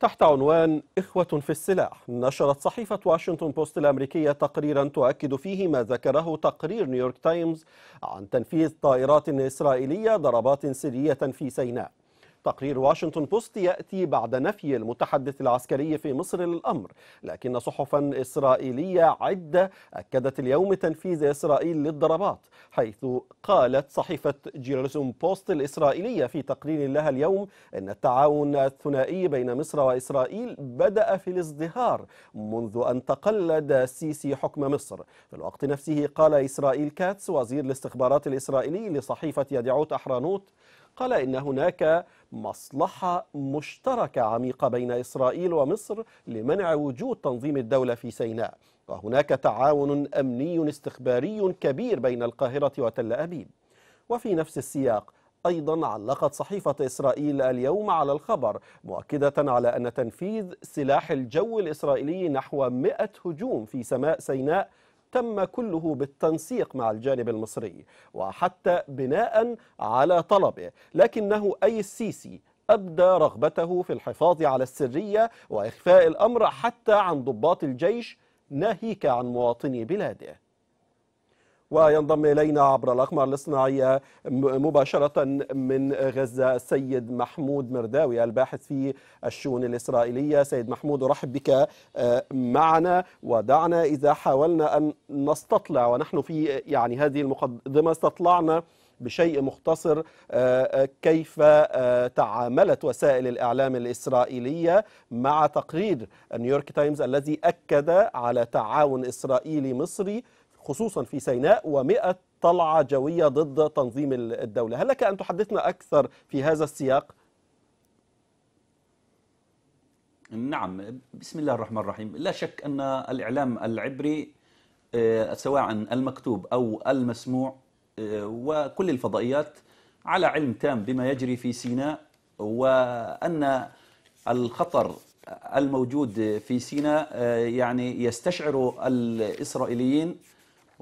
تحت عنوان إخوة في السلاح نشرت صحيفة واشنطن بوست الأمريكية تقريرا تؤكد فيه ما ذكره تقرير نيويورك تايمز عن تنفيذ طائرات إسرائيلية ضربات سرية في سيناء تقرير واشنطن بوست يأتي بعد نفي المتحدث العسكري في مصر للأمر لكن صحفا إسرائيلية عدة أكدت اليوم تنفيذ إسرائيل للضربات حيث قالت صحيفة جيرسون بوست الإسرائيلية في تقرير لها اليوم أن التعاون الثنائي بين مصر وإسرائيل بدأ في الازدهار منذ أن تقلد السيسي حكم مصر في الوقت نفسه قال إسرائيل كاتس وزير الاستخبارات الإسرائيلي لصحيفة يدعوت أحرانوت قال إن هناك مصلحة مشتركة عميقة بين إسرائيل ومصر لمنع وجود تنظيم الدولة في سيناء وهناك تعاون أمني استخباري كبير بين القاهرة وتل أبيب وفي نفس السياق أيضا علقت صحيفة إسرائيل اليوم على الخبر مؤكدة على أن تنفيذ سلاح الجو الإسرائيلي نحو 100 هجوم في سماء سيناء تم كله بالتنسيق مع الجانب المصري وحتى بناء على طلبه لكنه أي السيسي أبدى رغبته في الحفاظ على السرية وإخفاء الأمر حتى عن ضباط الجيش ناهيك عن مواطني بلاده وينضم إلينا عبر الأقمار الاصطناعية مباشرة من غزة السيد محمود مرداوي الباحث في الشؤون الإسرائيلية سيد محمود أرحب بك آه، معنا ودعنا إذا حاولنا أن نستطلع ونحن في يعني هذه المقدمة استطلعنا بشيء مختصر آه، آه، كيف تعاملت وسائل الإعلام الإسرائيلية مع تقرير نيويورك تايمز الذي أكد على تعاون إسرائيلي مصري خصوصا في سيناء و100 طلعة جوية ضد تنظيم الدولة هل لك أن تحدثنا أكثر في هذا السياق؟ نعم بسم الله الرحمن الرحيم لا شك أن الإعلام العبري آه، سواء المكتوب أو المسموع آه، وكل الفضائيات على علم تام بما يجري في سيناء وأن الخطر الموجود في سيناء آه، يعني يستشعر الإسرائيليين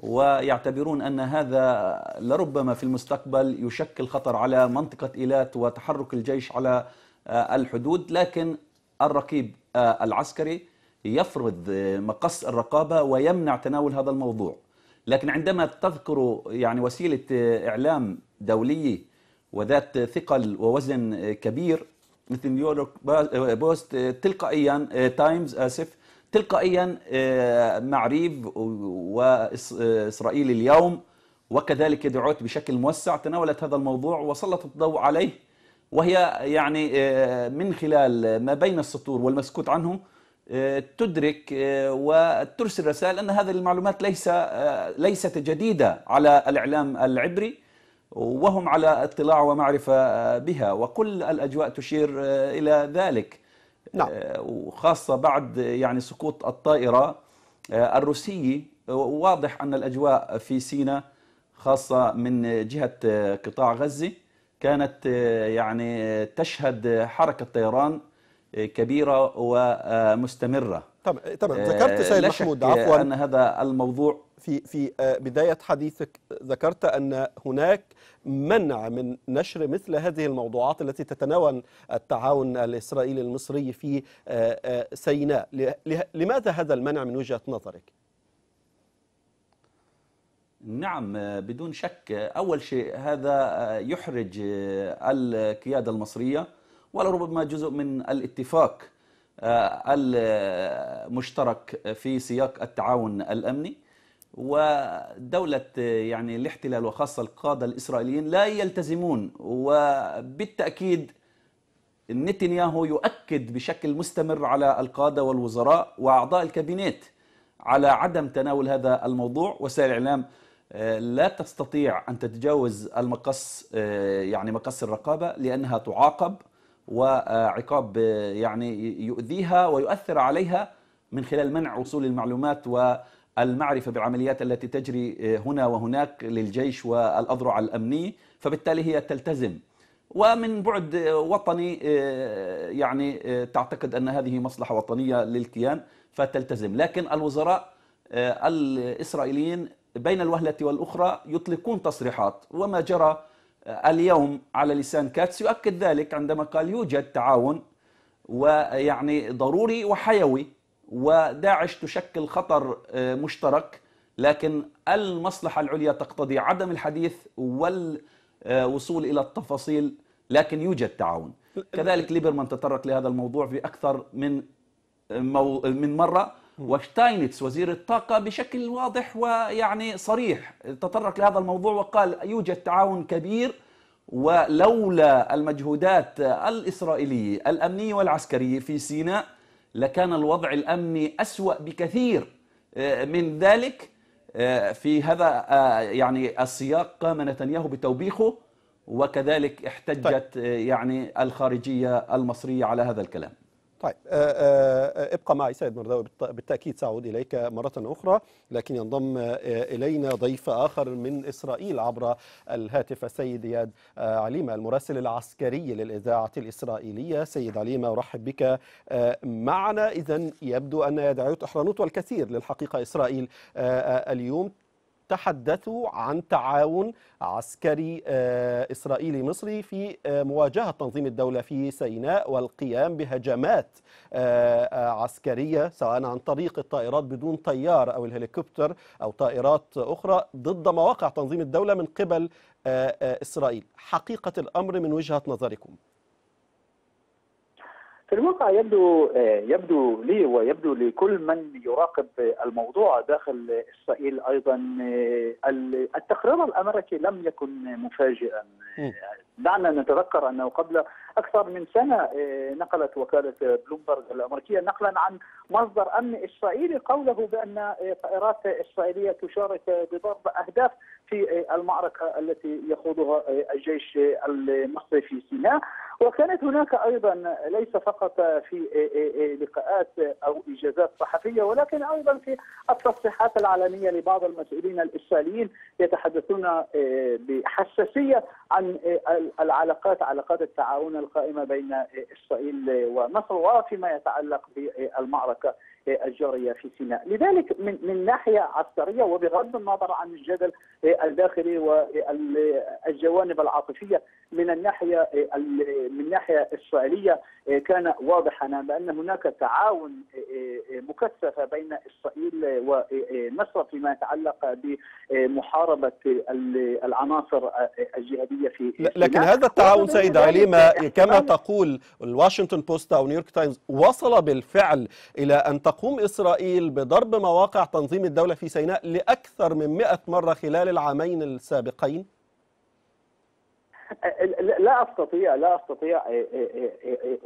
ويعتبرون أن هذا لربما في المستقبل يشكل خطر على منطقة إيلات وتحرك الجيش على آه، الحدود لكن الرقيب آه، العسكري يفرض آه، مقص الرقابة ويمنع تناول هذا الموضوع لكن عندما تذكر يعني وسيلة إعلام دولية وذات ثقل ووزن كبير مثل نيويورك بوست تلقائيا تايمز آسف تلقائيا آه، مع ريف وإسرائيل اليوم وكذلك دعوت بشكل موسع تناولت هذا الموضوع وسلطت الضوء عليه وهي يعني آه، من خلال ما بين السطور والمسكوت عنه آه، تدرك وترسل رسائل ان هذه المعلومات ليس ليست جديده على الاعلام العبري وهم على اطلاع ومعرفه بها وكل الاجواء تشير الى ذلك نعم. آه، وخاصة بعد يعني سقوط الطائرة آه، الروسية آه، واضح أن الأجواء في سيناء خاصة من جهة قطاع غزة كانت يعني تشهد حركة طيران كبيرة ومستمرة طبعا. ذكرت سيد محمود عفوا أن هذا الموضوع في في آه، بدايه حديثك ذكرت ان هناك منع من نشر مثل هذه الموضوعات التي تتناول التعاون الاسرائيلي المصري في آه، آه، سيناء، لماذا هذا المنع من وجهه نظرك؟ نعم بدون شك اول شيء هذا يحرج القياده المصريه ولربما جزء من الاتفاق المشترك في سياق التعاون الامني ودولة يعني الاحتلال وخاصة القادة الإسرائيليين لا يلتزمون وبالتأكيد نتنياهو يؤكد بشكل مستمر على القادة والوزراء وأعضاء الكابينيت على عدم تناول هذا الموضوع وسائل الإعلام آه، لا تستطيع أن تتجاوز المقص آه، يعني مقص الرقابة لأنها تعاقب وعقاب آه، يعني يؤذيها ويؤثر عليها من خلال منع وصول المعلومات و المعرفة بالعمليات التي تجري آه، هنا وهناك للجيش والأذرع الأمني فبالتالي هي تلتزم ومن بعد آه، وطني آه، يعني تعتقد أن هذه مصلحة وطنية للكيان فتلتزم لكن الوزراء الإسرائيليين بين الوهلة والأخرى يطلقون تصريحات وما جرى اليوم على لسان كاتس يؤكد ذلك عندما قال يوجد تعاون ويعني ضروري وحيوي وداعش تشكل خطر آه، مشترك لكن المصلحة العليا تقتضي عدم الحديث والوصول آه، إلى التفاصيل لكن يوجد تعاون كذلك ليبرمان تطرق لهذا الموضوع في أكثر من آه، مو من مرة وشتاينتس وزير الطاقة بشكل واضح ويعني صريح تطرق لهذا الموضوع وقال يوجد تعاون كبير ولولا المجهودات الإسرائيلية الأمنية والعسكرية في سيناء لكان الوضع الامني اسوا بكثير آه، من ذلك آه، في هذا آه، يعني السياق قام نتنياهو بتوبيخه وكذلك احتجت طيب. يعني الخارجيه المصريه على هذا الكلام طيب آه، آه، آه، ابقى معي سيد مرداوي بالتأكيد سأعود إليك مرة أخرى لكن ينضم إلينا ضيف آخر من إسرائيل عبر الهاتف السيد إياد عليمة المراسل العسكري للإذاعة الإسرائيلية سيد عليمة أرحب بك معنا إذا يبدو أن يدعوت تحرنوت والكثير للحقيقة إسرائيل اليوم تحدثوا عن تعاون عسكري آه، إسرائيلي مصري في آه، مواجهة تنظيم الدولة في سيناء والقيام بهجمات آه، عسكرية سواء عن طريق الطائرات بدون طيار أو الهليكوبتر أو طائرات أخرى ضد مواقع تنظيم الدولة من قبل إسرائيل حقيقة الأمر من وجهة نظركم في الواقع يبدو آه، يبدو لي ويبدو لكل من يراقب الموضوع داخل اسرائيل ايضا آه، التقرير الامريكي لم يكن مفاجئا آه، دعنا نتذكر انه قبل اكثر من سنه نقلت وكاله بلومبرج الامريكيه نقلا عن مصدر امن اسرائيلي قوله بان طائرات اسرائيليه تشارك بضرب اهداف في المعركه التي يخوضها الجيش المصري في سيناء وكانت هناك ايضا ليس فقط في لقاءات او اجازات صحفيه ولكن ايضا في التصريحات العلنيه لبعض المسؤولين الاسرائيليين يتحدثون بحساسيه عن العلاقات علاقات التعاون القائمه بين اسرائيل ومصر وفيما يتعلق بالمعركه الجاريه في سيناء، لذلك من من ناحيه عسكريه وبغض النظر عن الجدل الداخلي والجوانب العاطفيه من الناحيه من الناحيه الاسرائيليه كان واضحا بان هناك تعاون مكثف بين اسرائيل ومصر فيما يتعلق بمحاربه العناصر الجهاديه في لكن هذا التعاون سيد علي ما كما تقول الواشنطن بوست او نيويورك تايمز وصل بالفعل الى ان تقول تقوم إسرائيل بضرب مواقع تنظيم الدولة في سيناء لأكثر من مئة مرة خلال العامين السابقين؟ لا استطيع لا استطيع ان إيه، إيه، إيه،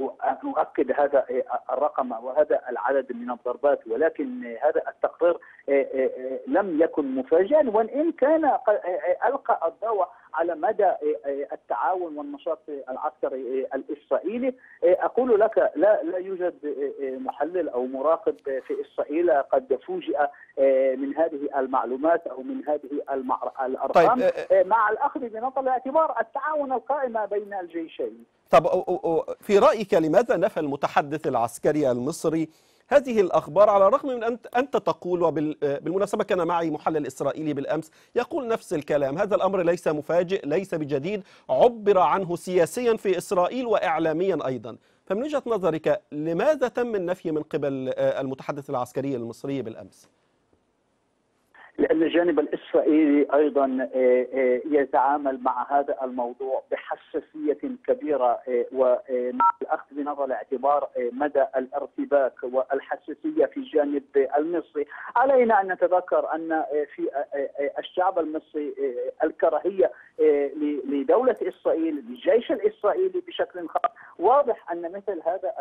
اؤكد هذا الرقم وهذا العدد من الضربات ولكن هذا التقرير آه، آه، آه، لم يكن مفاجئا وان كان القى الضوء على مدى التعاون والنشاط العسكري الاسرائيلي اقول لك لا لا يوجد محلل او مراقب في اسرائيل قد فوجئ من هذه المعلومات او من هذه الارقام طيب. مع الاخذ بنظر الاعتبار التعاون القائم بين الجيشين طب في رايك لماذا نفى المتحدث العسكري المصري هذه الأخبار على الرغم من أن أنت تقول وبالمناسبة كان معي محلل إسرائيلي بالأمس يقول نفس الكلام هذا الأمر ليس مفاجئ ليس بجديد عبر عنه سياسيا في إسرائيل وإعلاميا أيضا فمن وجهة نظرك لماذا تم النفي من قبل آه، المتحدث العسكري المصري بالأمس؟ لأن الجانب الإسرائيلي أيضا آه، آه، يتعامل مع هذا الموضوع بحساسية كبيرة آه، ومع الأخذ بنظر الاعتبار مدى الارتباك والحساسية في الجانب المصري علينا أن نتذكر أن في الشعب المصري الكراهية آه، لدولة إسرائيل للجيش الإسرائيلي بشكل خاص واضح أن مثل هذا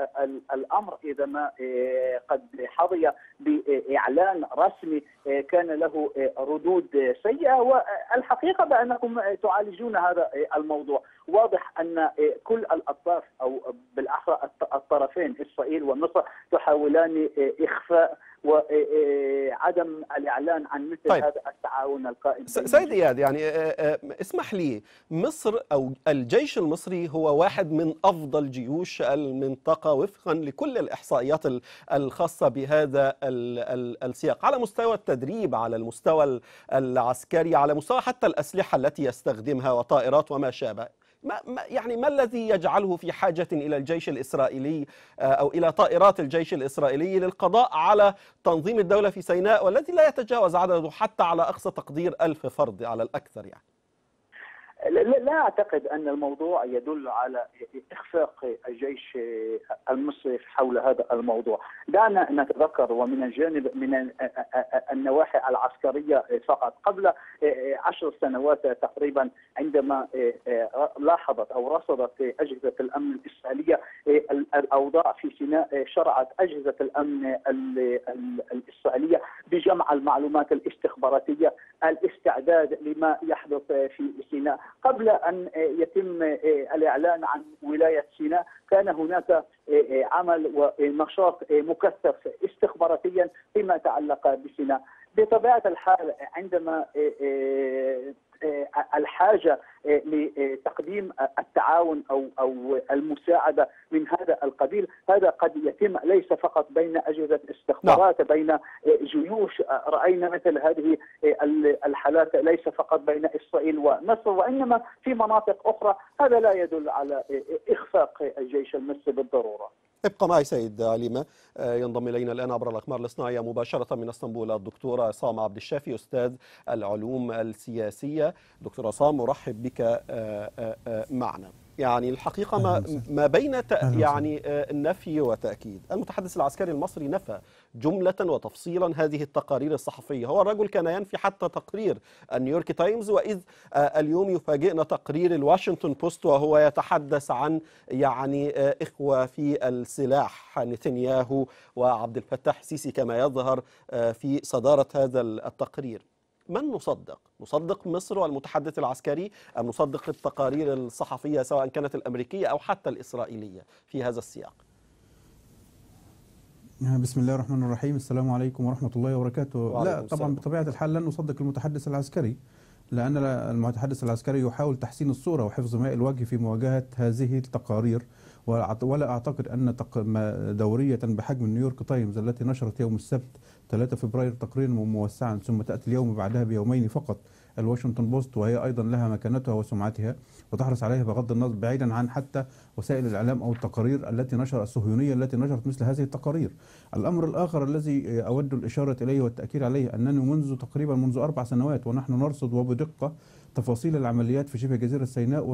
الأمر إذا ما آه، قد حظي بإعلان رسمي آه، كان له ردود سيئة والحقيقة بأنكم تعالجون هذا الموضوع واضح ان آه، كل الاطراف او بالاحرى الطرفين اسرائيل ومصر تحاولان آه، اخفاء وعدم آه، الاعلان عن مثل طيب. هذا التعاون القائم سيد اياد يعني اسمح لي مصر او الجيش المصري هو واحد من افضل جيوش المنطقه وفقا لكل الاحصائيات الخاصه بهذا السياق على مستوى التدريب على المستوى العسكري على مستوى حتى الاسلحه التي يستخدمها وطائرات وما شابه ما يعني ما الذي يجعله في حاجة إلى الجيش الإسرائيلي آه، أو إلى طائرات الجيش الإسرائيلي للقضاء على تنظيم الدولة في سيناء والذي لا يتجاوز عدده حتى على أقصى تقدير ألف فرد على الأكثر يعني لا اعتقد ان الموضوع يدل على اخفاق الجيش المصري حول هذا الموضوع، دعنا نتذكر ومن الجانب من النواحي العسكريه فقط، قبل عشر سنوات تقريبا عندما لاحظت او رصدت اجهزه الامن الاسرائيليه الاوضاع في سيناء شرعت اجهزه الامن الاسرائيليه بجمع المعلومات الاستخباراتيه الاستعداد لما يحدث في سيناء قبل ان آه، يتم آه، الاعلان عن ولايه سيناء كان هناك آه، عمل ونشاط مكثف استخباراتيا فيما تعلق بسيناء بطبيعه الحال عندما آه، الحاجه آه، لتقديم التعاون او او المساعده من هذا القبيل هذا قد يتم ليس فقط بين اجهزه استخبارات نعم. بين آه، جيوش راينا مثل هذه الحالات ليس فقط بين اسرائيل ومصر وانما في مناطق اخرى هذا لا يدل على اخفاق الجيش المصري بالضروره ابقى معي سيد عليمة آه، ينضم إلينا الآن عبر الأقمار الإصطناعية مباشرة من اسطنبول الدكتور عصام عبد الشافي أستاذ العلوم السياسية دكتور عصام أرحب بك آه، آه، معنا يعني الحقيقة ما, ما بين يعني آه، النفي وتأكيد المتحدث العسكري المصري نفى جملة وتفصيلا هذه التقارير الصحفية هو الرجل كان ينفي حتى تقرير النيويورك تايمز وإذ آه، اليوم يفاجئنا تقرير الواشنطن بوست وهو يتحدث عن يعني آه، إخوة في السلاح نتنياهو وعبد الفتاح السيسي كما يظهر في صدارة هذا التقرير من نصدق نصدق مصر والمتحدث العسكري أم نصدق التقارير الصحفية سواء كانت الأمريكية أو حتى الإسرائيلية في هذا السياق نعم، بسم الله الرحمن الرحيم السلام عليكم ورحمة الله وبركاته لا طبعا السلام. بطبيعة الحال لن نصدق المتحدث العسكري لأن المتحدث العسكري يحاول تحسين الصورة وحفظ ماء الوجه في مواجهة هذه التقارير ولا أعتقد أن دورية بحجم نيويورك تايمز التي نشرت يوم السبت 3 فبراير تقريرا موسعا ثم تأتي اليوم بعدها بيومين فقط الواشنطن بوست وهي أيضا لها مكانتها وسمعتها وتحرص عليها بغض النظر بعيدا عن حتى وسائل الإعلام أو التقارير التي نشر الصهيونية التي نشرت مثل هذه التقارير الأمر الآخر الذي أود الإشارة إليه والتأكيد عليه أنني منذ تقريبا منذ أربع سنوات ونحن نرصد وبدقة تفاصيل العمليات في شبه جزيرة سيناء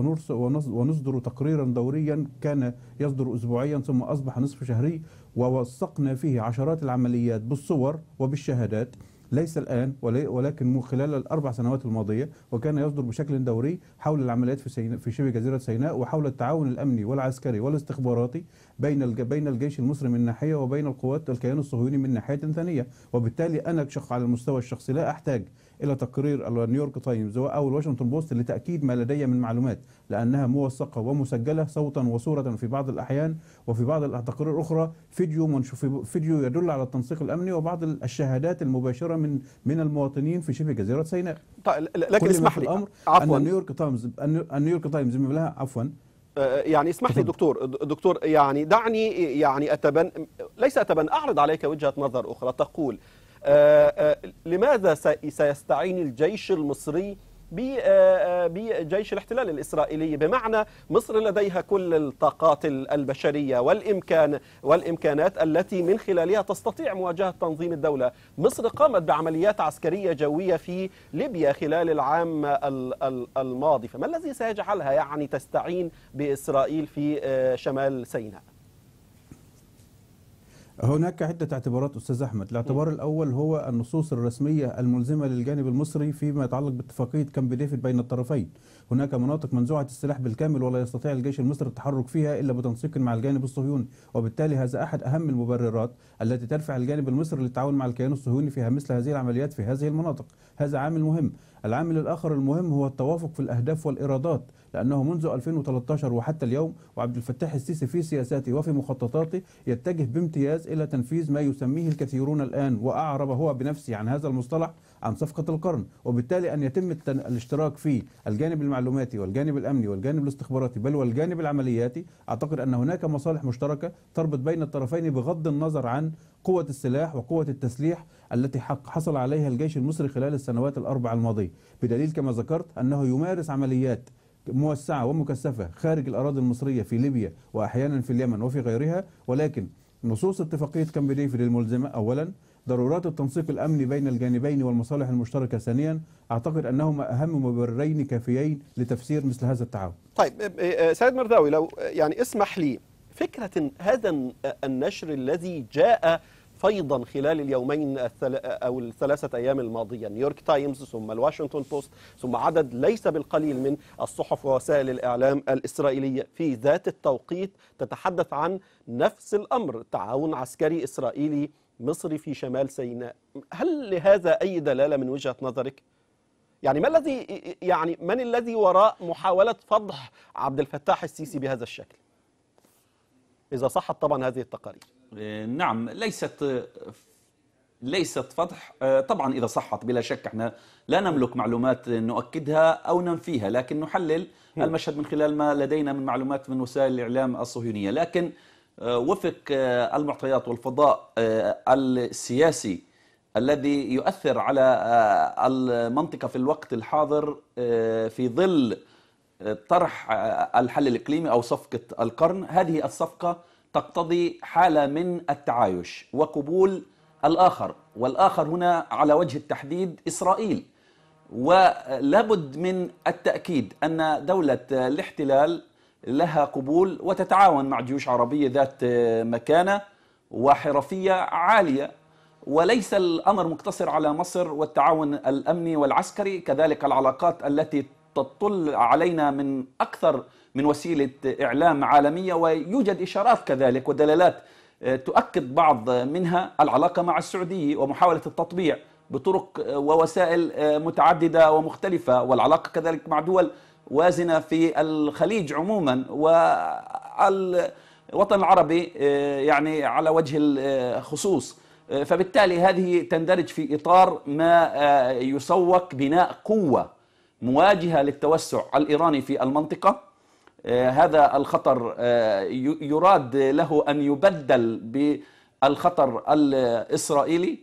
ونصدر تقريرا دوريا كان يصدر أسبوعيا ثم أصبح نصف شهري ووثقنا فيه عشرات العمليات بالصور وبالشهادات ليس الآن ولكن من خلال الأربع سنوات الماضية وكان يصدر بشكل دوري حول العمليات في, في شبه جزيرة سيناء وحول التعاون الأمني والعسكري والاستخباراتي بين بين الجيش المصري من ناحية وبين القوات الكيان الصهيوني من ناحية ثانية وبالتالي أنا على المستوى الشخصي لا أحتاج إلى تقرير النيويورك تايمز أو الواشنطن بوست لتأكيد ما لدي من معلومات لأنها موثقة ومسجلة صوتا وصورة في بعض الأحيان وفي بعض التقارير الأخرى فيديو فيديو يدل على التنسيق الأمني وبعض الشهادات المباشرة من من المواطنين في شبه جزيرة سيناء طيب لكن اسمح لي الأمر عفوا أن نيويورك تايمز نيويورك تايمز من لها عفوا آه، آه، يعني اسمح لي دكتور دكتور يعني دعني يعني اتبن ليس اتبن اعرض عليك وجهه نظر اخرى تقول آه، آه، لماذا سيستعين الجيش المصري آه، بجيش الاحتلال الإسرائيلي بمعنى مصر لديها كل الطاقات البشرية والإمكان والإمكانات التي من خلالها تستطيع مواجهة تنظيم الدولة مصر قامت بعمليات عسكرية جوية في ليبيا خلال العام الماضي فما الذي سيجعلها يعني تستعين بإسرائيل في شمال سيناء؟ هناك عدة اعتبارات أستاذ أحمد الاعتبار الأول هو النصوص الرسمية الملزمة للجانب المصري فيما يتعلق باتفاقية كامب ديفيد بين الطرفين هناك مناطق منزوعة السلاح بالكامل ولا يستطيع الجيش المصري التحرك فيها إلا بتنسيق مع الجانب الصهيوني وبالتالي هذا أحد أهم المبررات التي تدفع الجانب المصري للتعاون مع الكيان الصهيوني في مثل هذه العمليات في هذه المناطق هذا عامل مهم العامل الآخر المهم هو التوافق في الأهداف والإيرادات لأنه منذ 2013 وحتى اليوم وعبد الفتاح السيسي في سياساته وفي مخططاته يتجه بامتياز إلى تنفيذ ما يسميه الكثيرون الآن وأعرب هو بنفسه عن هذا المصطلح عن صفقة القرن وبالتالي أن يتم الاشتراك في الجانب المعلوماتي والجانب الأمني والجانب الاستخباراتي بل والجانب العملياتي أعتقد أن هناك مصالح مشتركة تربط بين الطرفين بغض النظر عن قوة السلاح وقوة التسليح التي حصل عليها الجيش المصري خلال السنوات الأربع الماضية بدليل كما ذكرت أنه يمارس عمليات موسعة ومكثفة خارج الأراضي المصرية في ليبيا وأحيانا في اليمن وفي غيرها ولكن نصوص اتفاقية كامب ديفيد الملزمة أولا ضرورات التنسيق الأمني بين الجانبين والمصالح المشتركة ثانيا أعتقد أنهما أهم مبررين كافيين لتفسير مثل هذا التعاون طيب إيه، إيه، سيد مرداوي لو يعني اسمح لي فكرة هذا النشر الذي جاء فيضا خلال اليومين أو الثلاثة أيام الماضية نيويورك تايمز ثم الواشنطن بوست ثم عدد ليس بالقليل من الصحف ووسائل الإعلام الإسرائيلية في ذات التوقيت تتحدث عن نفس الأمر تعاون عسكري إسرائيلي مصري في شمال سيناء هل لهذا أي دلالة من وجهة نظرك؟ يعني ما الذي يعني من الذي وراء محاولة فضح عبد الفتاح السيسي بهذا الشكل؟ إذا صحت طبعا هذه التقارير إيه، نعم ليست ليست فضح آه، طبعا إذا صحت بلا شك احنا لا نملك معلومات نؤكدها أو ننفيها لكن نحلل المشهد من خلال ما لدينا من معلومات من وسائل الإعلام الصهيونية لكن آه، وفق آه، المعطيات والفضاء السياسي الذي يؤثر على المنطقة في الوقت الحاضر في ظل طرح الحل الاقليمي او صفقه القرن هذه الصفقه تقتضي حاله من التعايش وقبول الاخر والاخر هنا على وجه التحديد اسرائيل ولابد من التاكيد ان دوله الاحتلال لها قبول وتتعاون مع جيوش عربيه ذات مكانه وحرفيه عاليه وليس الامر مقتصر على مصر والتعاون الامني والعسكري كذلك العلاقات التي تطل علينا من أكثر من وسيلة إعلام عالمية ويوجد إشارات كذلك ودلالات آه، تؤكد بعض منها العلاقة مع السعودية ومحاولة التطبيع بطرق آه، ووسائل آه، متعددة ومختلفة والعلاقة كذلك مع دول وازنة في الخليج عموما والوطن العربي يعني على وجه الخصوص فبالتالي هذه تندرج في إطار ما يسوق بناء قوة مواجهة للتوسع الإيراني في المنطقة آه، هذا الخطر آه، يراد له أن يبدل بالخطر الإسرائيلي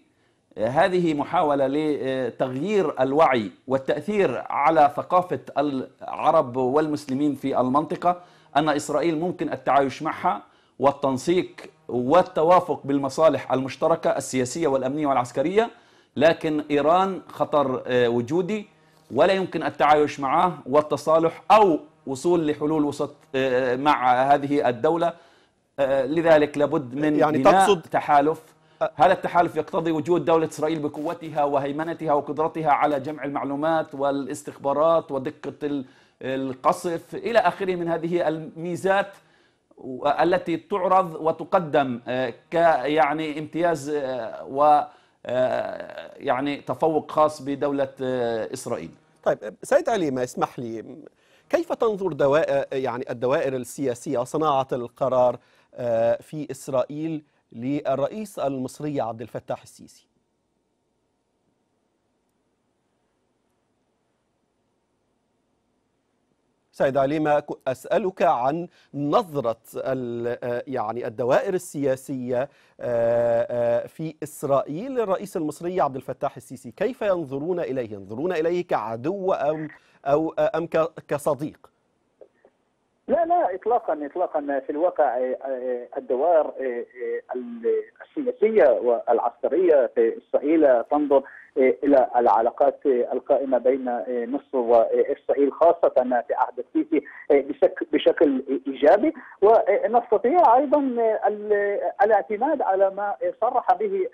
آه، هذه محاولة لتغيير الوعي والتأثير على ثقافة العرب والمسلمين في المنطقة أن إسرائيل ممكن التعايش معها والتنسيق والتوافق بالمصالح المشتركة السياسية والأمنية والعسكرية لكن إيران خطر وجودي ولا يمكن التعايش معه والتصالح أو وصول لحلول وسط آه، مع هذه الدولة آه، لذلك لابد من يعني بناء تقصد تحالف آه. هذا التحالف يقتضي وجود دولة إسرائيل بقوتها وهيمنتها وقدرتها على جمع المعلومات والاستخبارات ودقة القصف إلى آخره من هذه الميزات التي تعرض وتقدم ك يعني امتياز و يعني تفوق خاص بدولة إسرائيل طيب سيد علي ما اسمح لي كيف تنظر دوائر يعني الدوائر السياسيه وصناعه القرار آه، في اسرائيل للرئيس المصري عبد الفتاح السيسي؟ سيد علي ما أسألك عن نظرة آه، يعني الدوائر السياسية آه، آه، في إسرائيل للرئيس المصري عبد الفتاح السيسي كيف ينظرون إليه ينظرون إليه كعدو أم, أو أم كصديق لا لا اطلاقا اطلاقا في الواقع الدوائر السياسيه والعسكريه في اسرائيل تنظر إيه، الى العلاقات إيه، القائمه بين إيه، مصر واسرائيل خاصه في عهد السيسي بشكل ايجابي ونستطيع ايضا الاعتماد على ما صرح به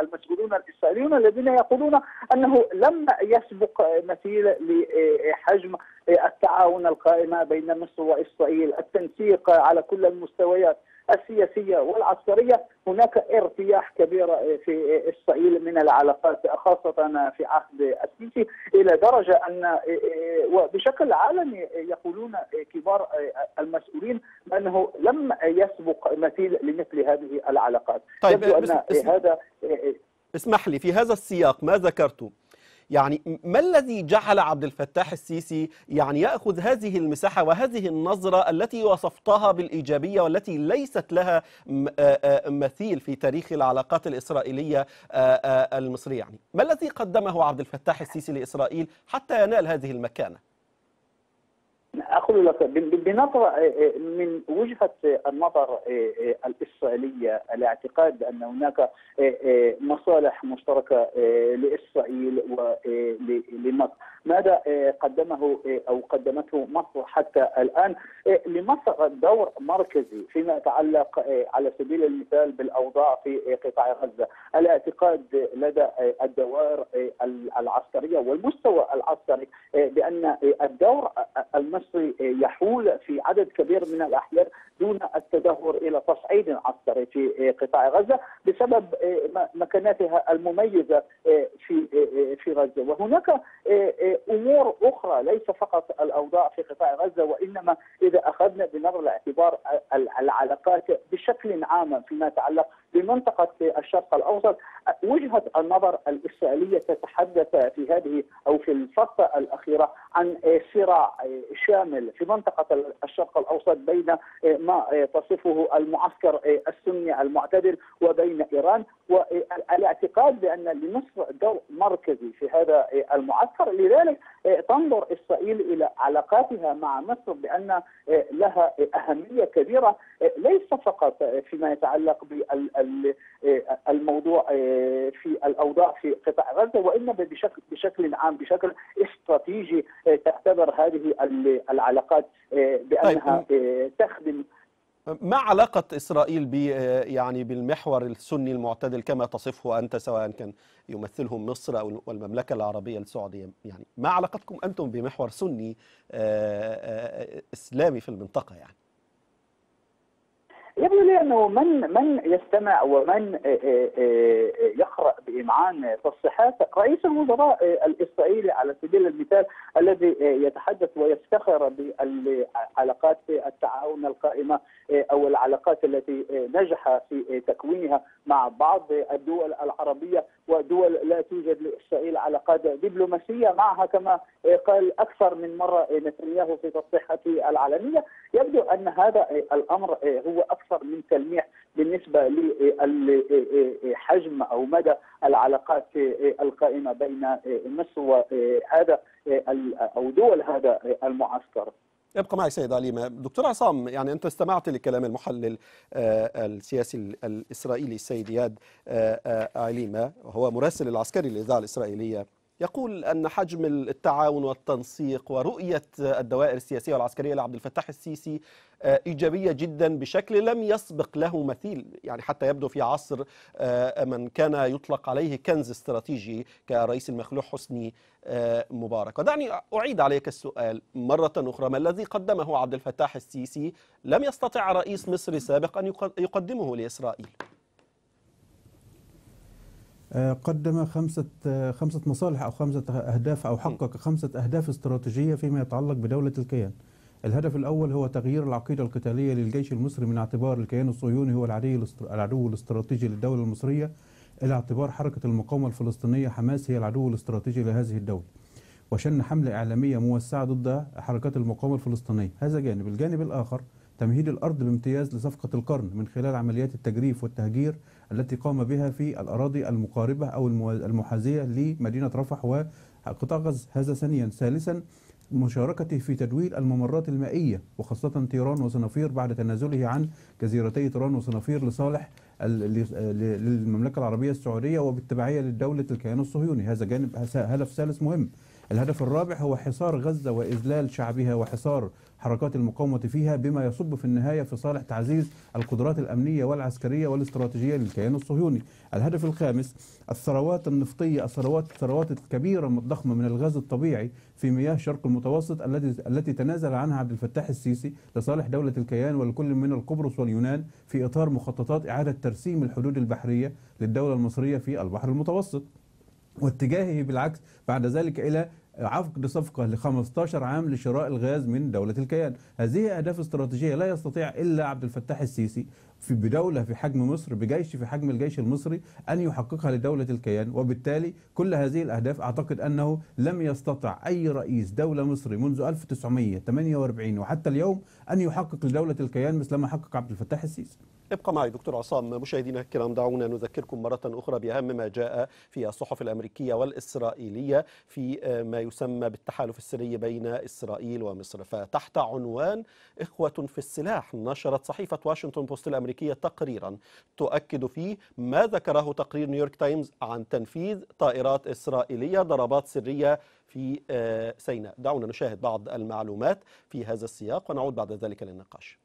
المسؤولون الاسرائيليون الذين يقولون انه لم يسبق مثيل لحجم التعاون القائمه بين مصر واسرائيل التنسيق على كل المستويات السياسيه والعسكريه هناك ارتياح كبير في اسرائيل من العلاقات خاصه في عهد السيسي الى درجه ان وبشكل عالمي يقولون كبار المسؤولين انه لم يسبق مثيل لمثل هذه العلاقات طيب يبدو ان هذا اسمح لي في هذا السياق ما ذكرتم يعني ما الذي جعل عبد الفتاح السيسي يعني يأخذ هذه المساحة وهذه النظرة التي وصفتها بالإيجابية والتي ليست لها مثيل في تاريخ العلاقات الإسرائيلية المصرية يعني ما الذي قدمه عبد الفتاح السيسي لإسرائيل حتى ينال هذه المكانة أقول لك بنظرة آه، آه، من وجهة آه، النظر الإسرائيلية الاعتقاد بان هناك مصالح مشتركة لإسرائيل ولمصر ماذا قدمه أو قدمته مصر حتى الآن لمصر دور مركزي فيما يتعلق على سبيل المثال بالأوضاع في قطاع غزة الاعتقاد لدى الدوائر العسكرية والمستوى العسكري بأن الدور المصري يحول في عدد كبير من الاحيان دون التدهور الى تصعيد عسكري في قطاع غزه بسبب آه، مكانتها المميزه آه، في آه، في غزه وهناك امور اخرى ليس فقط الاوضاع في قطاع غزه وانما اذا اخذنا بنظر الاعتبار العلاقات بشكل عام فيما يتعلق بمنطقه الشرق الاوسط وجهه النظر الاسرائيليه تتحدث في هذه او في الفتره الاخيره عن صراع شامل في منطقه الشرق الاوسط بين إيه، ما إيه، تصفه المعسكر إيه، السني المعتدل وبين ايران والاعتقاد بان لمصر دور مركزي في هذا المعسكر لذلك تنظر اسرائيل الى علاقاتها مع مصر بان لها اهميه كبيره ليس فقط فيما يتعلق بالموضوع في الاوضاع في قطاع غزه وانما بشكل بشكل عام بشكل استراتيجي تعتبر هذه العلاقات العلاقات آه، بانها طيب، آه، تخدم ما علاقة إسرائيل ب آه، يعني بالمحور السني المعتدل كما تصفه أنت سواء كان يمثلهم مصر أو المملكة العربية السعودية يعني ما علاقتكم أنتم بمحور سني إسلامي في المنطقة يعني يبدو لي انه من من يستمع ومن آه، آه، آه، يقرا بامعان تصريحات رئيس الوزراء الاسرائيلي على سبيل المثال الذي يتحدث ويفتخر بالعلاقات التعاون القائمه او العلاقات التي نجح في تكوينها مع بعض الدول العربيه ودول لا توجد لاسرائيل علاقات دبلوماسيه معها كما قال اكثر من مره نتنياهو في تصريحاته العلنيه يبدو ان هذا الامر هو أكثر اكثر من تلميح بالنسبه لحجم او مدى العلاقات القائمه بين مصر وهذا او دول هذا المعسكر. ابقى معي سيد عليمة دكتور عصام يعني أنت استمعت لكلام المحلل آه، السياسي الإسرائيلي السيد ياد آه، آه، عليمة وهو مراسل العسكري للإذاعة الإسرائيلية يقول أن حجم التعاون والتنسيق ورؤية الدوائر السياسية والعسكرية لعبد الفتاح السيسي آه، إيجابية جدا بشكل لم يسبق له مثيل يعني حتى يبدو في عصر آه، من كان يطلق عليه كنز استراتيجي كرئيس المخلوع حسني آه، مبارك ودعني أعيد عليك السؤال مرة أخرى ما الذي قدمه عبد الفتاح السيسي لم يستطع رئيس مصر السابق أن يقدمه لإسرائيل آه، قدم خمسة آه، خمسة مصالح أو خمسة أهداف أو حقق خمسة أهداف استراتيجية فيما يتعلق بدولة الكيان. الهدف الأول هو تغيير العقيدة القتالية للجيش المصري من اعتبار الكيان الصهيوني هو العدو الاستراتيجي للدولة المصرية إلى اعتبار حركة المقاومة الفلسطينية حماس هي العدو الاستراتيجي لهذه الدولة. وشن حملة إعلامية موسعة ضد حركات المقاومة الفلسطينية. هذا جانب، الجانب الآخر تمهيد الأرض بامتياز لصفقة القرن من خلال عمليات التجريف والتهجير التي قام بها في الأراضي المقاربة أو المحاذية لمدينة رفح وقطاع غزة هذا ثانيا ثالثا مشاركته في تدوير الممرات المائية وخاصة تيران وصنافير بعد تنازله عن جزيرتي تيران وصنافير لصالح للمملكة العربية السعودية وبالتبعية لدولة الكيان الصهيوني هذا جانب هدف ثالث مهم الهدف الرابع هو حصار غزة وإذلال شعبها وحصار حركات المقاومة فيها بما يصب في النهاية في صالح تعزيز القدرات الأمنية والعسكرية والاستراتيجية للكيان الصهيوني الهدف الخامس الثروات النفطية الثروات الثروات الكبيرة الضخمة من الغاز الطبيعي في مياه شرق المتوسط التي التي تنازل عنها عبد الفتاح السيسي لصالح دولة الكيان ولكل من القبرص واليونان في إطار مخططات إعادة ترسيم الحدود البحرية للدولة المصرية في البحر المتوسط واتجاهه بالعكس بعد ذلك إلى عقد صفقة ل 15 عام لشراء الغاز من دولة الكيان هذه أهداف استراتيجية لا يستطيع إلا عبد الفتاح السيسي في بدولة في حجم مصر بجيش في حجم الجيش المصري أن يحققها لدولة الكيان وبالتالي كل هذه الأهداف أعتقد أنه لم يستطع أي رئيس دولة مصري منذ 1948 وحتى اليوم أن يحقق لدولة الكيان مثلما حقق عبد الفتاح السيسي ابقى معي دكتور عصام مشاهدينا الكرام دعونا نذكركم مرة أخرى بأهم ما جاء في الصحف الأمريكية والإسرائيلية في ما يسمى بالتحالف السري بين إسرائيل ومصر فتحت عنوان إخوة في السلاح نشرت صحيفة واشنطن بوست الأمريكية الأمريكية تقريرا تؤكد فيه ما ذكره تقرير نيويورك تايمز عن تنفيذ طائرات إسرائيلية ضربات سرية في آه، سيناء دعونا نشاهد بعض المعلومات في هذا السياق ونعود بعد ذلك للنقاش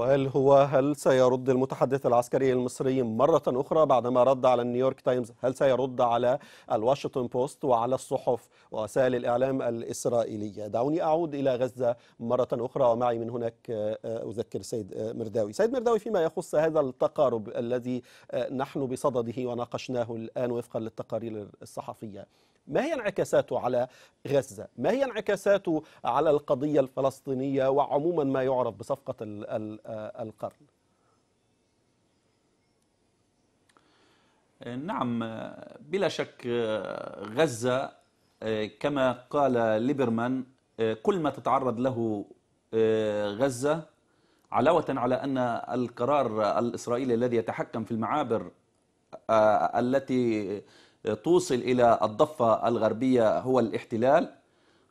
السؤال هو هل سيرد المتحدث العسكري المصري مرة أخرى بعدما رد على النيويورك تايمز هل سيرد على الواشنطن بوست وعلى الصحف ووسائل الإعلام الإسرائيلية دعوني أعود إلى غزة مرة أخرى ومعي من هناك آه، أذكر سيد آه، مرداوي سيد مرداوي فيما يخص هذا التقارب الذي آه، نحن بصدده وناقشناه الآن وفقا للتقارير الصحفية ما هي انعكاساته على غزة ما هي انعكاساته على القضية الفلسطينية وعموما ما يعرف بصفقة آه، القرن آه، نعم آه، بلا شك غزة كما قال ليبرمان كل ما تتعرض له غزة علاوة على أن القرار الإسرائيلي الذي يتحكم في المعابر التي توصل إلى الضفة الغربية هو الاحتلال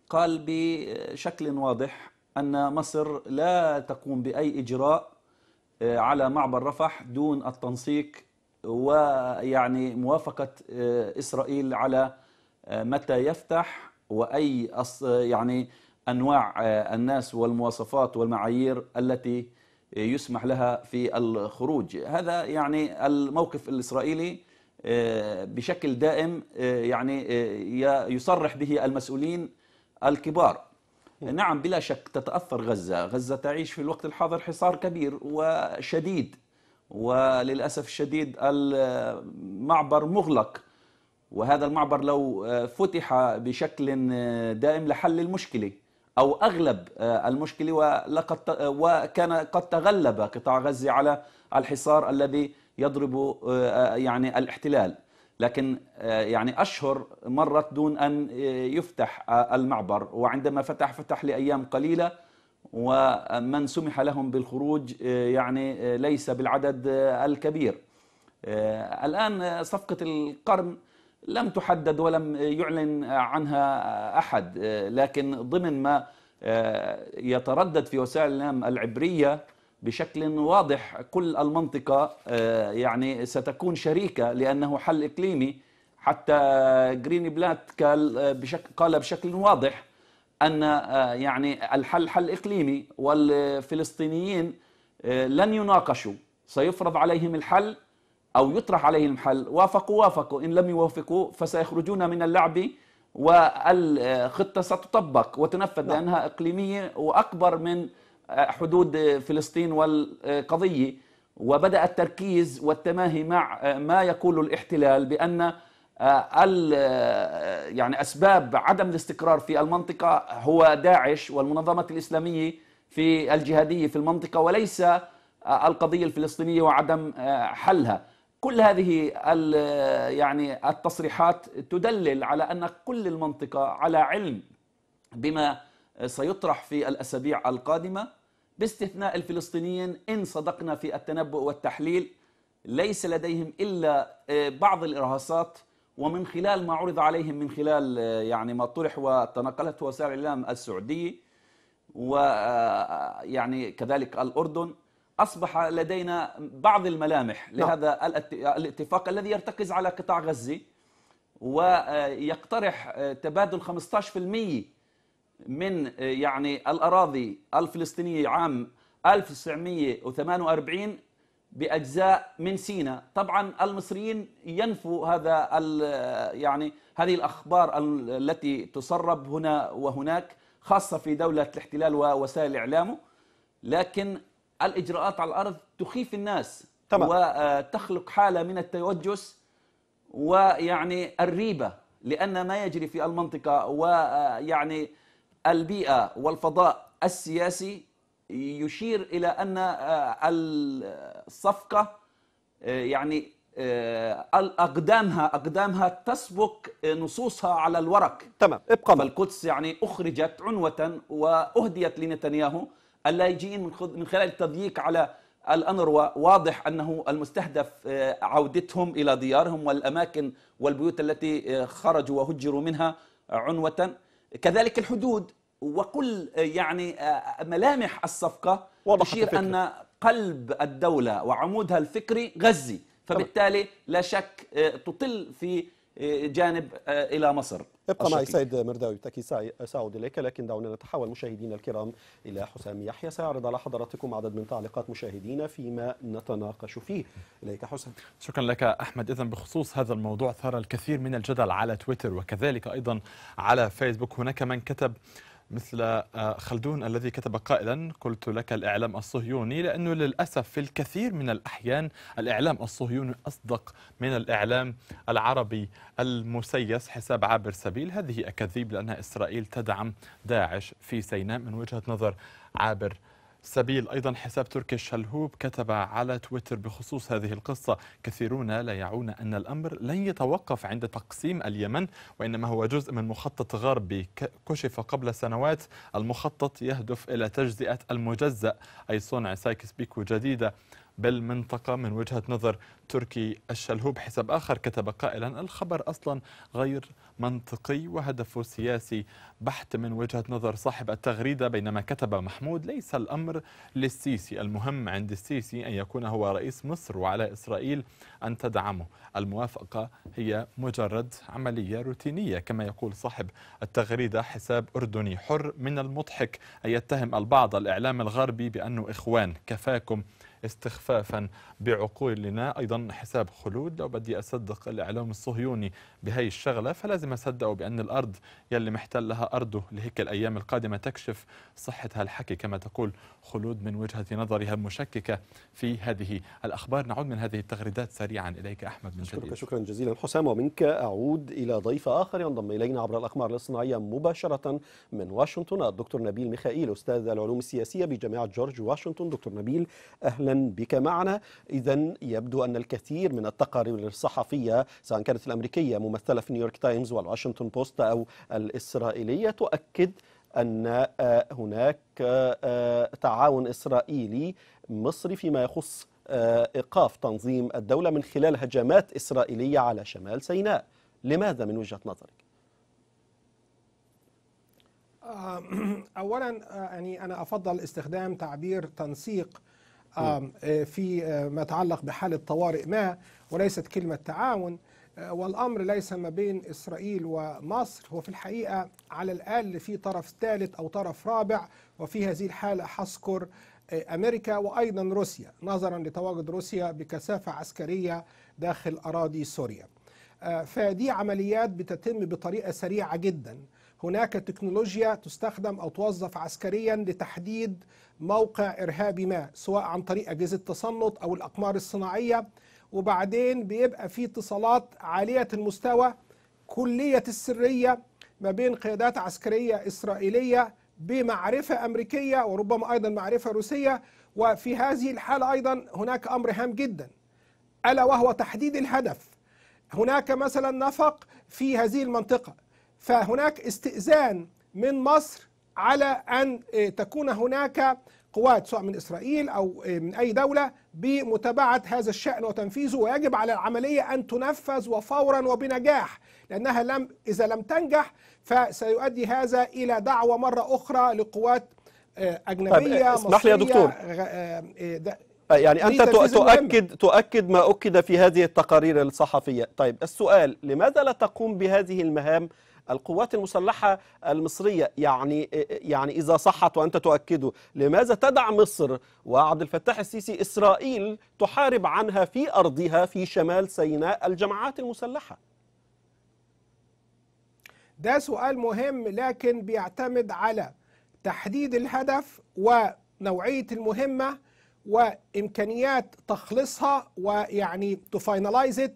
قال بشكل واضح أن مصر لا تقوم بأي إجراء آه، على معبر رفح دون التنسيق ويعني موافقة آه، إسرائيل على آه، متى يفتح وأي يعني أنواع الناس والمواصفات والمعايير التي يسمح لها في الخروج هذا يعني الموقف الإسرائيلي آه، بشكل دائم آه، يعني آه، يصرح به المسؤولين الكبار نعم بلا شك تتأثر غزة غزة تعيش في الوقت الحاضر حصار كبير وشديد وللأسف الشديد المعبر مغلق وهذا المعبر لو فتح بشكل دائم لحل المشكلة أو أغلب المشكلة ولقد وكان قد تغلب قطاع غزة على الحصار الذي يضرب آه، آه، يعني الاحتلال لكن آه، يعني أشهر مرت دون أن يفتح المعبر وعندما فتح فتح لأيام قليلة ومن سمح لهم بالخروج يعني ليس بالعدد الكبير الآن صفقة القرن لم تحدد ولم يعلن عنها أحد لكن ضمن ما يتردد في وسائل الإعلام العبرية بشكل واضح كل المنطقة آه، يعني ستكون شريكة لأنه حل إقليمي حتى جرين بلات قال آه، بشكل, قال بشكل واضح أن آه، يعني الحل حل إقليمي والفلسطينيين لن يناقشوا سيفرض عليهم الحل أو يطرح عليهم الحل وافقوا وافقوا إن لم يوافقوا فسيخرجون من اللعب والخطة ستطبق وتنفذ نعم. لأنها إقليمية وأكبر من حدود فلسطين والقضية وبدأ التركيز والتماهي مع ما يقول الاحتلال بأن آه، آه، يعني أسباب عدم الاستقرار في المنطقة هو داعش والمنظمات الإسلامية في الجهادية في المنطقة وليس آه، القضية الفلسطينية وعدم حلها كل هذه يعني التصريحات تدلل على أن كل المنطقة على علم بما سيطرح في الأسابيع القادمة باستثناء الفلسطينيين إن صدقنا في التنبؤ والتحليل ليس لديهم إلا آه، بعض الإرهاصات ومن خلال ما عرض عليهم من خلال آه، يعني ما طرح وتنقلته وسائل الإعلام السعودية ويعني آه، كذلك الأردن أصبح لدينا بعض الملامح نعم. لهذا الاتفاق الذي يرتكز على قطاع غزة ويقترح تبادل 15% من آه، يعني الأراضي الفلسطينية عام 1948 بأجزاء من سيناء طبعا المصريين ينفوا هذا آه، يعني هذه الأخبار التي تسرب هنا وهناك خاصة في دولة الاحتلال ووسائل إعلامه لكن الإجراءات على الأرض تخيف الناس طبعا. وتخلق آه، حالة من التوجس ويعني الريبة لأن ما يجري في المنطقة ويعني البيئة والفضاء السياسي يشير إلى أن آه، الصفقة آه، يعني آه، أقدامها أقدامها تسبق نصوصها على الورق تمام ابقى فالقدس يعني أخرجت عنوة وأهديت لنتنياهو اللاجئين من خلال التضييق على الأنروا واضح أنه المستهدف عودتهم إلى ديارهم والأماكن والبيوت التي خرجوا وهجروا منها عنوة كذلك الحدود وكل يعني ملامح الصفقة تشير أن قلب الدولة وعمودها الفكري غزي فبالتالي لا شك آه، تطل في جانب آه، الى مصر ابقى معي سيد مرداوي بالتاكيد ساعود اليك لكن دعونا نتحول مشاهدينا الكرام الى حسام يحيى سيعرض على حضراتكم عدد من تعليقات مشاهدينا فيما نتناقش فيه اليك حسام شكرا لك احمد اذا بخصوص هذا الموضوع ثار الكثير من الجدل على تويتر وكذلك ايضا على فيسبوك هناك من كتب مثل آه، خلدون الذي كتب قائلا قلت لك الإعلام الصهيوني لأنه للأسف في الكثير من الأحيان الإعلام الصهيوني أصدق من الإعلام العربي المسيس حساب عابر سبيل هذه أكاذيب لأنها إسرائيل تدعم داعش في سيناء من وجهة نظر عابر سبيل أيضا حساب تركي شلهوب كتب على تويتر بخصوص هذه القصة كثيرون لا يعون أن الأمر لن يتوقف عند تقسيم اليمن وإنما هو جزء من مخطط غربي كشف قبل سنوات المخطط يهدف إلى تجزئة المجزأ أي صنع سايكس بيكو جديدة بالمنطقة من وجهة نظر تركي الشلهوب حسب آخر كتب قائلا الخبر أصلا غير منطقي وهدفه سياسي بحت من وجهة نظر صاحب التغريدة بينما كتب محمود ليس الأمر للسيسي المهم عند السيسي أن يكون هو رئيس مصر وعلى إسرائيل أن تدعمه الموافقة هي مجرد عملية روتينية كما يقول صاحب التغريدة حساب أردني حر من المضحك أن يتهم البعض الإعلام الغربي بأنه إخوان كفاكم استخفافا بعقولنا أيضا حساب خلود لو بدي أصدق الإعلام الصهيوني بهي الشغلة فلازم أصدقه بأن الأرض يلي محتلها أرضه لهيك الأيام القادمة تكشف صحة هالحكي كما تقول خلود من وجهة نظرها مشككة في هذه الأخبار نعود من هذه التغريدات سريعا إليك أحمد من جديد شكرا جزيلا حسام ومنك أعود إلى ضيف آخر ينضم إلينا عبر الأقمار الاصطناعية مباشرة من واشنطن الدكتور نبيل ميخائيل أستاذ العلوم السياسية بجامعة جورج واشنطن دكتور نبيل أهلا اهلا بك معنا اذا يبدو ان الكثير من التقارير الصحفيه سواء كانت الامريكيه ممثله في نيويورك تايمز والواشنطن بوست او الاسرائيليه تؤكد ان آه، هناك آه، تعاون اسرائيلي مصري فيما يخص آه، ايقاف تنظيم الدوله من خلال هجمات اسرائيليه على شمال سيناء لماذا من وجهه نظرك اولا يعني انا افضل استخدام تعبير تنسيق آه، في آه، ما يتعلق بحالة طوارئ ما وليست كلمة تعاون آه، والأمر ليس ما بين إسرائيل ومصر هو في الحقيقة على الأقل في طرف ثالث أو طرف رابع وفي هذه الحالة حسكر أمريكا وأيضا روسيا نظرا لتواجد روسيا بكثافة عسكرية داخل أراضي سوريا فدي عمليات بتتم بطريقة سريعة جدا هناك تكنولوجيا تستخدم أو توظف عسكريا لتحديد موقع إرهابي ما سواء عن طريق أجهزة تسلط أو الأقمار الصناعية وبعدين بيبقى في اتصالات عالية المستوى كلية السرية ما بين قيادات عسكرية إسرائيلية بمعرفة أمريكية وربما أيضا معرفة روسية وفي هذه الحالة أيضا هناك أمر هام جدا ألا وهو تحديد الهدف هناك مثلا نفق في هذه المنطقة فهناك استئذان من مصر على أن آه، تكون هناك قوات سواء من إسرائيل أو آه، من أي دولة بمتابعة هذا الشأن وتنفيذه ويجب على العملية أن تنفذ وفورا وبنجاح لأنها لم إذا لم تنجح فسيؤدي هذا إلى دعوة مرة أخرى لقوات آه، أجنبية طيب، اسمح لي يا دكتور يعني أنت تؤكد تؤكد ما أكد في هذه التقارير الصحفية طيب السؤال لماذا لا تقوم بهذه المهام القوات المسلحة المصرية يعني يعني إذا صحت وأنت تؤكده لماذا تدع مصر وعبد الفتاح السيسي إسرائيل تحارب عنها في أرضها في شمال سيناء الجماعات المسلحة ده سؤال مهم لكن بيعتمد على تحديد الهدف ونوعية المهمة وإمكانيات تخليصها ويعني تفاينلايز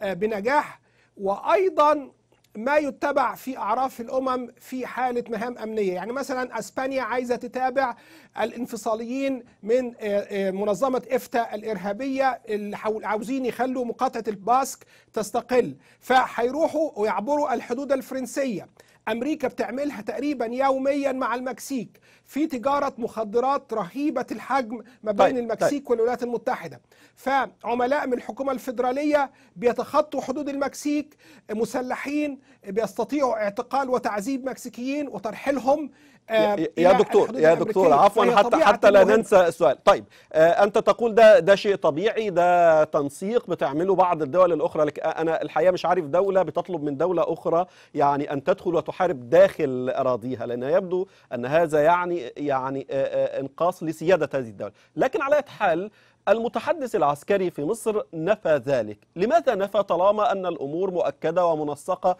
آه، بنجاح وأيضا ما يتبع في أعراف الأمم في حالة مهام أمنية يعني مثلا أسبانيا عايزة تتابع الانفصاليين من آه، آه، منظمة إفتا الإرهابية اللي عاوزين يخلوا مقاطعة الباسك تستقل فهيروحوا ويعبروا الحدود الفرنسية امريكا بتعملها تقريبا يوميا مع المكسيك في تجاره مخدرات رهيبه الحجم ما بين طيب. المكسيك طيب. والولايات المتحده فعملاء من الحكومه الفيدراليه بيتخطوا حدود المكسيك مسلحين بيستطيعوا اعتقال وتعذيب مكسيكيين وترحيلهم يا, آه، دكتور يا دكتور عفوا حتى حتى لا ننسى السؤال طيب آه، انت تقول ده ده شيء طبيعي ده تنسيق بتعمله بعض الدول الاخرى لك آه، انا الحقيقه مش عارف دوله بتطلب من دوله اخرى يعني ان تدخل وتحارب داخل اراضيها لان يبدو ان هذا يعني يعني انقاص لسياده هذه الدوله لكن على حال المتحدث العسكري في مصر نفى ذلك لماذا نفى طالما ان الامور مؤكده ومنسقه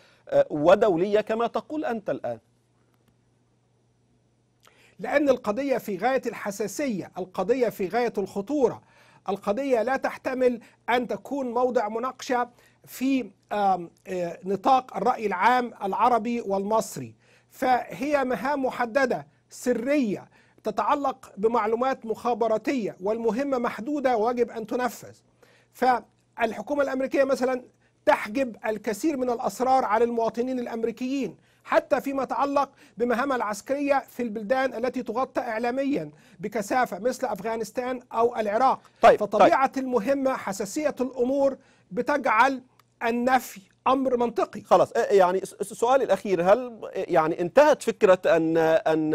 ودوليه كما تقول انت الان لأن القضية في غاية الحساسية القضية في غاية الخطورة القضية لا تحتمل أن تكون موضع مناقشة في نطاق الرأي العام العربي والمصري فهي مهام محددة سرية تتعلق بمعلومات مخابراتية والمهمة محدودة ويجب أن تنفذ فالحكومة الأمريكية مثلا تحجب الكثير من الأسرار على المواطنين الأمريكيين حتى فيما يتعلق بمهامها العسكرية في البلدان التي تغطى إعلاميا بكثافة مثل أفغانستان أو العراق طيب فطبيعة طيب المهمة حساسية الأمور بتجعل النفي امر منطقي خلاص إيه، يعني سؤالي الاخير هل إيه، يعني انتهت فكره ان ان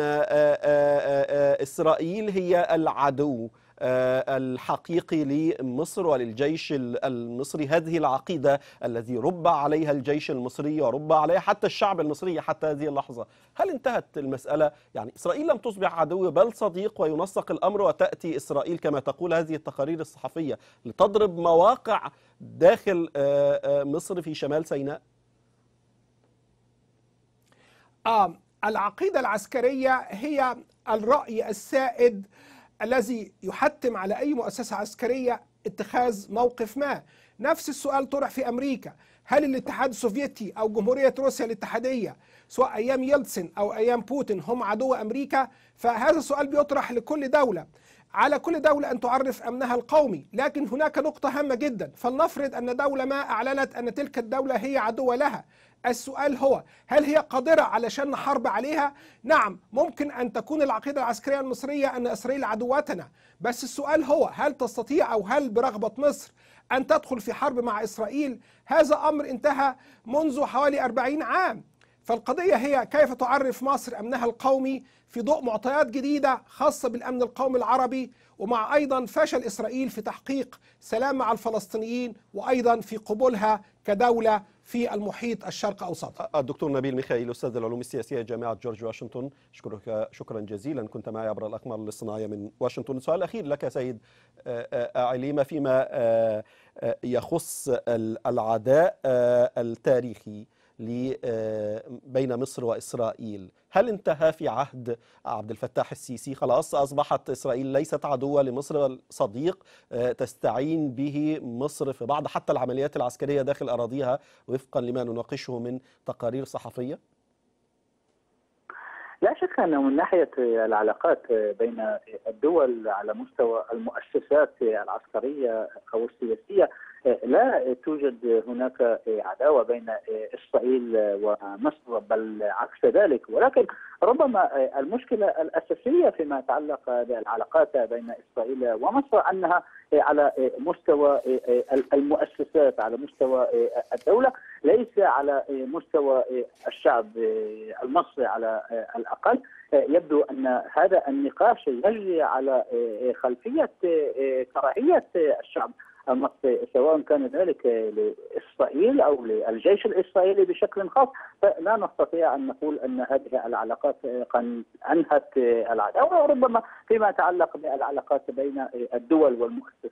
اسرائيل هي العدو آه، الحقيقي لمصر وللجيش المصري هذه العقيدة الذي رب عليها الجيش المصري ورب عليها حتى الشعب المصري حتى هذه اللحظة هل انتهت المسألة؟ يعني إسرائيل لم تصبح عدو بل صديق وينسق الأمر وتأتي إسرائيل كما تقول هذه التقارير الصحفية لتضرب مواقع داخل آه، آه، مصر في شمال سيناء؟ العقيدة العسكرية هي الرأي السائد الذي يحتم على أي مؤسسة عسكرية اتخاذ موقف ما نفس السؤال طرح في أمريكا هل الاتحاد السوفيتي أو جمهورية روسيا الاتحادية سواء أيام يلتسن أو أيام بوتين هم عدو أمريكا فهذا السؤال بيطرح لكل دولة على كل دولة أن تعرف أمنها القومي لكن هناك نقطة هامة جدا فلنفرض أن دولة ما أعلنت أن تلك الدولة هي عدوة لها السؤال هو هل هي قادرة علشان نحارب عليها؟ نعم ممكن أن تكون العقيدة العسكرية المصرية أن إسرائيل عدوتنا بس السؤال هو هل تستطيع أو هل برغبة مصر أن تدخل في حرب مع إسرائيل؟ هذا أمر انتهى منذ حوالي 40 عام فالقضية هي كيف تعرف مصر أمنها القومي في ضوء معطيات جديدة خاصة بالأمن القومي العربي ومع أيضا فشل إسرائيل في تحقيق سلام مع الفلسطينيين وأيضا في قبولها كدولة في المحيط الشرق أوسط الدكتور نبيل ميخائيل أستاذ العلوم السياسية جامعة جورج واشنطن أشكرك شكرا جزيلا كنت معي عبر الأقمار الاصطناعية من واشنطن سؤال أخير لك سيد عليمة فيما يخص العداء التاريخي آه، بين مصر وإسرائيل هل انتهى في عهد عبد الفتاح السيسي خلاص أصبحت إسرائيل ليست عدوة لمصر بل صديق آه، تستعين به مصر في بعض حتى العمليات العسكرية داخل أراضيها وفقا لما نناقشه من تقارير صحفية لا شك أنه من ناحية العلاقات بين الدول على مستوى المؤسسات العسكرية أو السياسية لا توجد هناك عداوة بين إسرائيل ومصر بل عكس ذلك ولكن ربما المشكلة الأساسية فيما يتعلق بالعلاقات بين إسرائيل ومصر أنها على مستوى المؤسسات على مستوى الدولة ليس على مستوى الشعب المصري على الأقل يبدو أن هذا النقاش يجري على خلفية كراهية الشعب سواء كان ذلك لإسرائيل أو للجيش الإسرائيلي بشكل خاص فلا نستطيع أن نقول أن هذه العلاقات أنهت العداوة وربما فيما يتعلق بالعلاقات بين الدول والمؤسسات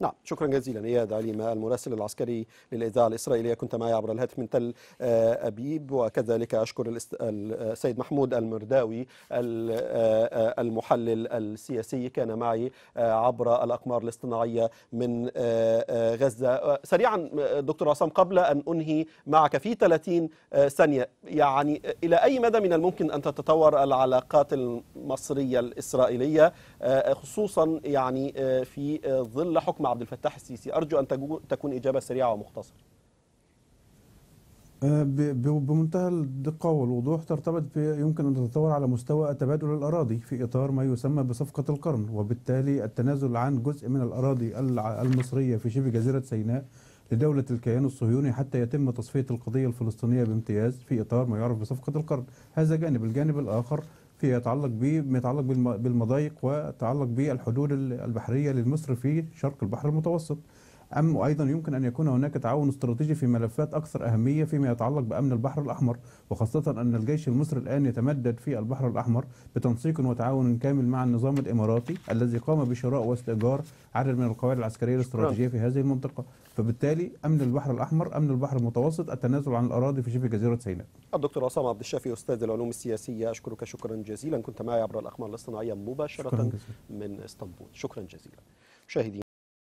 نعم شكرا جزيلا إياد عليمة المراسل العسكري للإذاعة الإسرائيلية كنت معي عبر الهاتف من تل أبيب وكذلك أشكر السيد محمود المرداوي آه، المحلل السياسي كان معي آه، عبر الأقمار الاصطناعية من آه، غزة سريعا دكتور عصام قبل أن أنهي معك في 30 ثانية يعني إلى أي مدى من الممكن أن تتطور العلاقات المصرية الإسرائيلية خصوصا يعني في ظل حكم عبد الفتاح السيسي أرجو أن تكون إجابة سريعة ومختصرة آه، بمنتهى الدقة والوضوح ترتبط يمكن أن تتطور على مستوى تبادل الأراضي في إطار ما يسمى بصفقة القرن وبالتالي التنازل عن جزء من الأراضي المصرية في شبه جزيرة سيناء لدولة الكيان الصهيوني حتى يتم تصفية القضية الفلسطينية بامتياز في إطار ما يعرف بصفقة القرن هذا جانب الجانب الآخر فيما يتعلق بما يتعلق بالمضايق وتعلق بالحدود البحريه لمصر في شرق البحر المتوسط. أم وأيضا يمكن أن يكون هناك تعاون استراتيجي في ملفات أكثر أهمية فيما يتعلق بأمن البحر الأحمر وخاصة أن الجيش المصري الآن يتمدد في البحر الأحمر بتنسيق وتعاون كامل مع النظام الإماراتي الذي قام بشراء واستئجار عدد من القواعد العسكرية الاستراتيجية في هذه المنطقة فبالتالي امن البحر الاحمر امن البحر المتوسط التنازل عن الاراضي في شبه جزيره سيناء الدكتور عصام عبد الشافي استاذ العلوم السياسيه اشكرك شكرا جزيلا كنت معي عبر الاقمار الاصطناعيه مباشره من اسطنبول شكرا جزيلا مشاهدينا